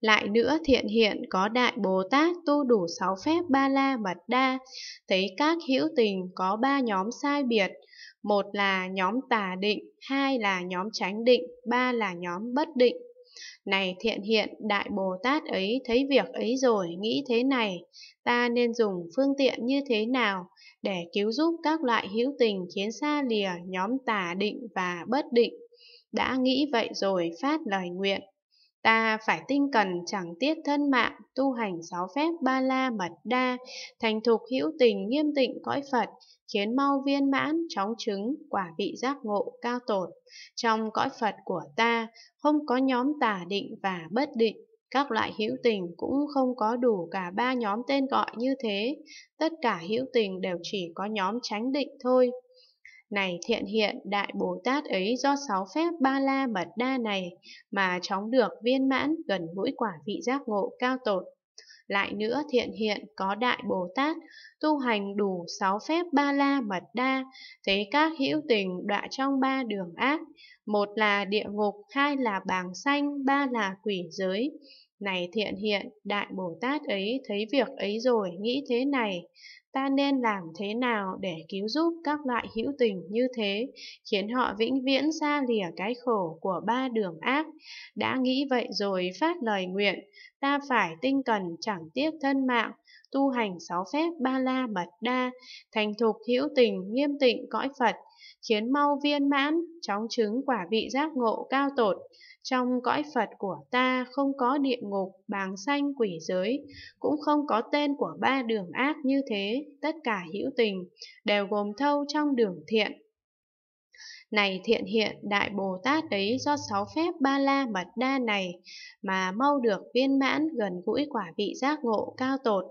Lại nữa thiện hiện có Đại Bồ Tát tu đủ sáu phép ba la mật đa, thấy các hữu tình có ba nhóm sai biệt, một là nhóm tà định, hai là nhóm tránh định, ba là nhóm bất định. Này thiện hiện, Đại Bồ Tát ấy thấy việc ấy rồi, nghĩ thế này, ta nên dùng phương tiện như thế nào để cứu giúp các loại hữu tình khiến xa lìa nhóm tà định và bất định. Đã nghĩ vậy rồi phát lời nguyện, Ta phải tinh cần chẳng tiết thân mạng, tu hành sáu phép ba la mật đa, thành thục hữu tình nghiêm tịnh cõi Phật, khiến mau viên mãn, chóng chứng, quả vị giác ngộ cao tột. Trong cõi Phật của ta, không có nhóm tà định và bất định, các loại hữu tình cũng không có đủ cả ba nhóm tên gọi như thế, tất cả hữu tình đều chỉ có nhóm tránh định thôi. Này thiện hiện đại Bồ Tát ấy do sáu phép ba la mật đa này mà chóng được viên mãn gần gũi quả vị giác ngộ cao tột. Lại nữa thiện hiện có đại Bồ Tát tu hành đủ sáu phép ba la mật đa, thế các hữu tình đọa trong ba đường ác, một là địa ngục, hai là bàng xanh, ba là quỷ giới. Này thiện hiện, Đại Bồ Tát ấy thấy việc ấy rồi, nghĩ thế này, ta nên làm thế nào để cứu giúp các loại hữu tình như thế, khiến họ vĩnh viễn xa lìa cái khổ của ba đường ác. Đã nghĩ vậy rồi phát lời nguyện, ta phải tinh cần chẳng tiếc thân mạng, tu hành sáu phép ba la mật đa, thành thục hữu tình nghiêm tịnh cõi Phật, khiến mau viên mãn, chóng chứng quả vị giác ngộ cao tột. Trong cõi Phật của ta không có địa ngục, bàng xanh quỷ giới, cũng không có tên của ba đường ác như thế tất cả hữu tình, đều gồm thâu trong đường thiện. Này thiện hiện, Đại Bồ Tát ấy do sáu phép ba la mật đa này mà mau được viên mãn gần gũi quả vị giác ngộ cao tột